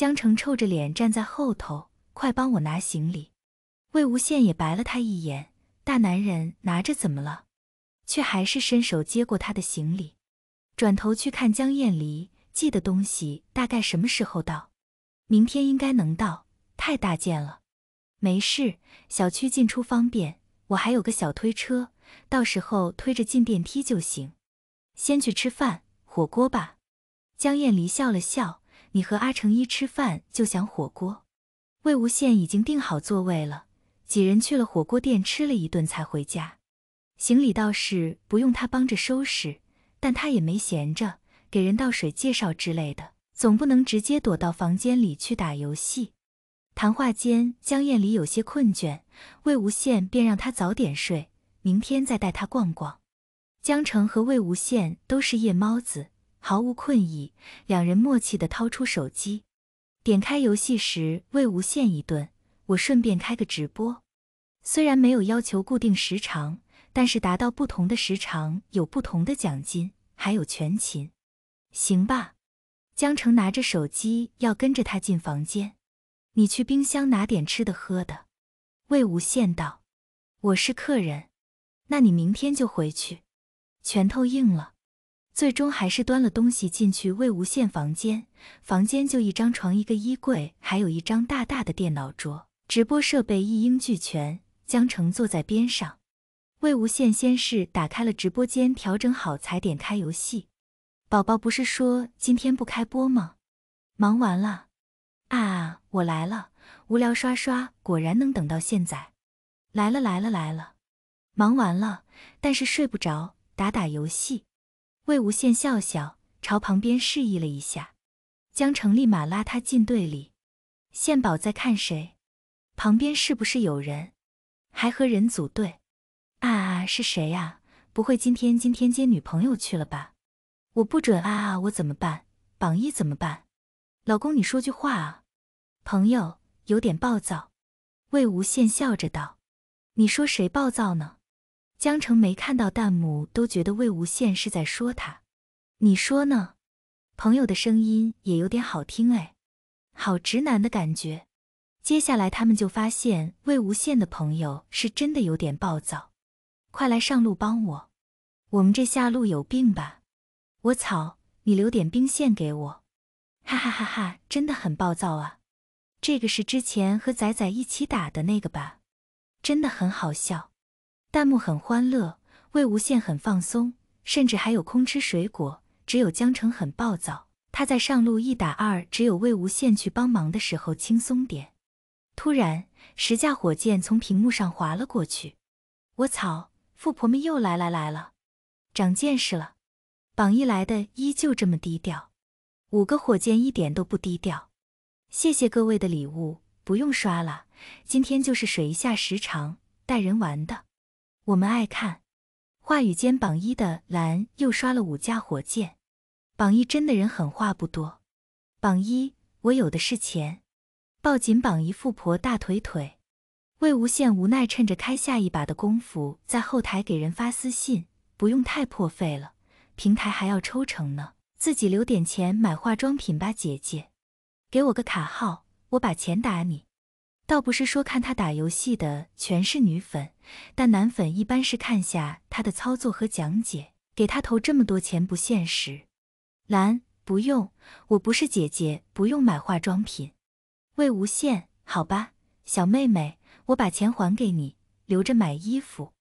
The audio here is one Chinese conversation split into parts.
江澄臭着脸站在后头，快帮我拿行李。魏无羡也白了他一眼：“大男人拿着怎么了？”却还是伸手接过他的行李，转头去看江厌离寄的东西，大概什么时候到？明天应该能到。太大件了，没事，小区进出方便，我还有个小推车，到时候推着进电梯就行。先去吃饭，火锅吧。江厌离笑了笑。你和阿成一吃饭就想火锅，魏无羡已经订好座位了，几人去了火锅店吃了一顿才回家。行李倒是不用他帮着收拾，但他也没闲着，给人倒水、介绍之类的，总不能直接躲到房间里去打游戏。谈话间，江厌离有些困倦，魏无羡便让他早点睡，明天再带他逛逛。江澄和魏无羡都是夜猫子。毫无困意，两人默契地掏出手机，点开游戏时，魏无羡一顿。我顺便开个直播，虽然没有要求固定时长，但是达到不同的时长有不同的奖金，还有全勤。行吧。江澄拿着手机要跟着他进房间，你去冰箱拿点吃的喝的。魏无羡道：“我是客人，那你明天就回去。”拳头硬了。最终还是端了东西进去魏无羡房间，房间就一张床、一个衣柜，还有一张大大的电脑桌，直播设备一应俱全。江澄坐在边上，魏无羡先是打开了直播间，调整好才点开游戏。宝宝不是说今天不开播吗？忙完了啊，我来了，无聊刷刷，果然能等到现在。来了来了来了，忙完了，但是睡不着，打打游戏。魏无羡笑笑，朝旁边示意了一下，江澄立马拉他进队里。献宝在看谁，旁边是不是有人，还和人组队？啊啊，是谁啊？不会今天今天接女朋友去了吧？我不准啊啊，我怎么办？榜一怎么办？老公，你说句话啊！朋友有点暴躁。魏无羡笑着道：“你说谁暴躁呢？”江澄没看到弹幕，都觉得魏无羡是在说他，你说呢？朋友的声音也有点好听哎，好直男的感觉。接下来他们就发现魏无羡的朋友是真的有点暴躁，快来上路帮我，我们这下路有病吧？我草，你留点兵线给我，哈哈哈哈，真的很暴躁啊！这个是之前和仔仔一起打的那个吧？真的很好笑。弹幕很欢乐，魏无羡很放松，甚至还有空吃水果。只有江澄很暴躁，他在上路一打二，只有魏无羡去帮忙的时候轻松点。突然，十架火箭从屏幕上划了过去。我操，富婆们又来来来了，长见识了。榜一来的依旧这么低调，五个火箭一点都不低调。谢谢各位的礼物，不用刷了，今天就是水一下时长带人玩的。我们爱看，话语间榜一的蓝又刷了五架火箭。榜一真的人狠话不多。榜一，我有的是钱，抱紧榜一富婆大腿腿。魏无羡无奈，趁着开下一把的功夫，在后台给人发私信：不用太破费了，平台还要抽成呢，自己留点钱买化妆品吧，姐姐。给我个卡号，我把钱打你。倒不是说看他打游戏的全是女粉，但男粉一般是看下他的操作和讲解，给他投这么多钱不现实。蓝不用，我不是姐姐，不用买化妆品。魏无羡，好吧，小妹妹，我把钱还给你，留着买衣服。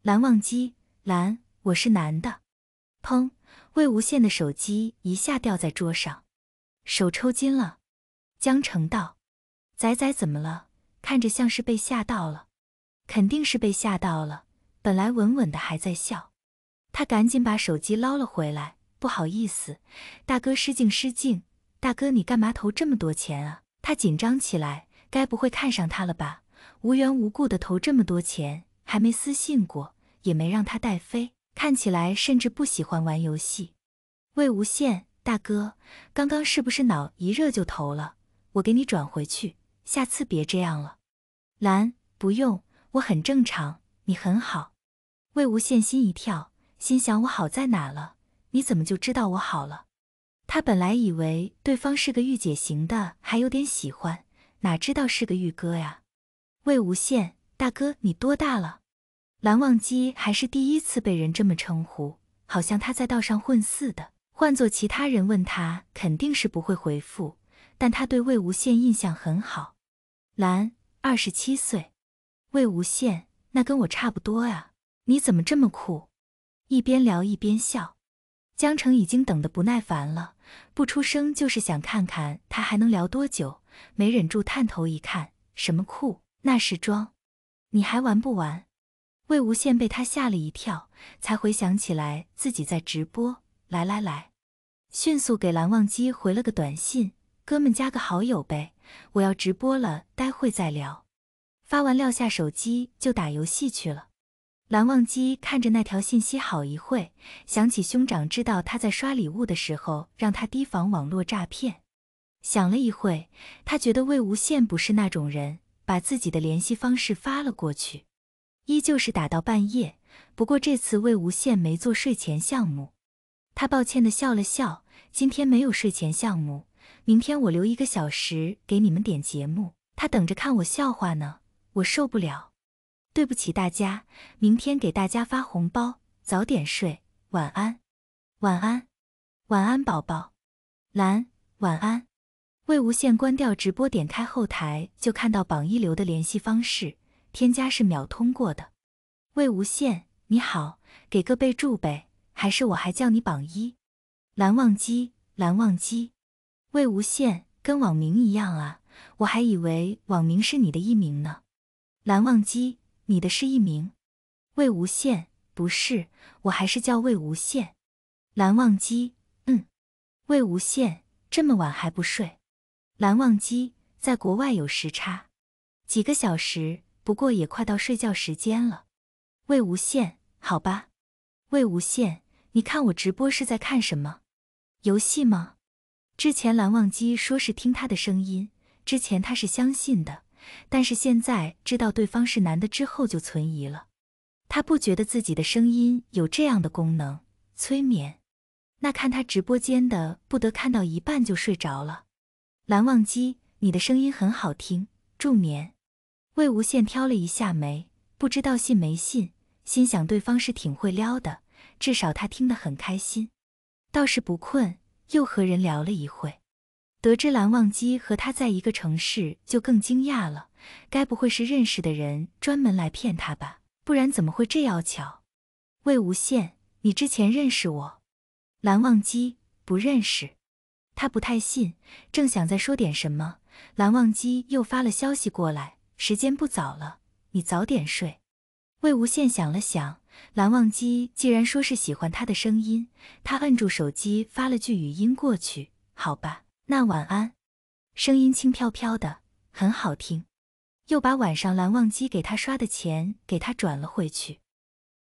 蓝忘机，蓝，我是男的。砰！魏无羡的手机一下掉在桌上，手抽筋了。江澄道：“仔仔怎么了？”看着像是被吓到了，肯定是被吓到了。本来稳稳的还在笑，他赶紧把手机捞了回来。不好意思，大哥失敬失敬。大哥，你干嘛投这么多钱啊？他紧张起来，该不会看上他了吧？无缘无故的投这么多钱，还没私信过，也没让他带飞，看起来甚至不喜欢玩游戏。魏无羡，大哥，刚刚是不是脑一热就投了？我给你转回去，下次别这样了。蓝不用，我很正常，你很好。魏无羡心一跳，心想我好在哪了？你怎么就知道我好了？他本来以为对方是个御姐型的，还有点喜欢，哪知道是个御哥呀？魏无羡大哥，你多大了？蓝忘机还是第一次被人这么称呼，好像他在道上混似的。换做其他人问他，肯定是不会回复，但他对魏无羡印象很好。蓝。二十七岁，魏无羡，那跟我差不多啊！你怎么这么酷？一边聊一边笑，江澄已经等得不耐烦了，不出声就是想看看他还能聊多久。没忍住探头一看，什么酷？那是装！你还玩不玩？魏无羡被他吓了一跳，才回想起来自己在直播。来来来，迅速给蓝忘机回了个短信：“哥们，加个好友呗。”我要直播了，待会再聊。发完撂下手机就打游戏去了。蓝忘机看着那条信息好一会，想起兄长知道他在刷礼物的时候，让他提防网络诈骗。想了一会，他觉得魏无羡不是那种人，把自己的联系方式发了过去。依旧是打到半夜，不过这次魏无羡没做睡前项目。他抱歉地笑了笑，今天没有睡前项目。明天我留一个小时给你们点节目，他等着看我笑话呢，我受不了。对不起大家，明天给大家发红包，早点睡，晚安，晚安，晚安，宝宝，蓝，晚安。魏无羡关掉直播，点开后台就看到榜一留的联系方式，添加是秒通过的。魏无羡，你好，给个备注呗，还是我还叫你榜一？蓝忘机，蓝忘机。魏无羡跟网名一样啊，我还以为网名是你的艺名呢。蓝忘机，你的是艺名。魏无羡不是，我还是叫魏无羡。蓝忘机，嗯。魏无羡这么晚还不睡？蓝忘机在国外有时差，几个小时，不过也快到睡觉时间了。魏无羡，好吧。魏无羡，你看我直播是在看什么？游戏吗？之前蓝忘机说是听他的声音，之前他是相信的，但是现在知道对方是男的之后就存疑了。他不觉得自己的声音有这样的功能催眠，那看他直播间的不得看到一半就睡着了。蓝忘机，你的声音很好听，助眠。魏无羡挑了一下眉，不知道信没信，心想对方是挺会撩的，至少他听得很开心，倒是不困。又和人聊了一会，得知蓝忘机和他在一个城市，就更惊讶了。该不会是认识的人专门来骗他吧？不然怎么会这样巧？魏无羡，你之前认识我？蓝忘机不认识，他不太信，正想再说点什么，蓝忘机又发了消息过来。时间不早了，你早点睡。魏无羡想了想。蓝忘机既然说是喜欢他的声音，他摁住手机发了句语音过去。好吧，那晚安，声音轻飘飘的，很好听。又把晚上蓝忘机给他刷的钱给他转了回去。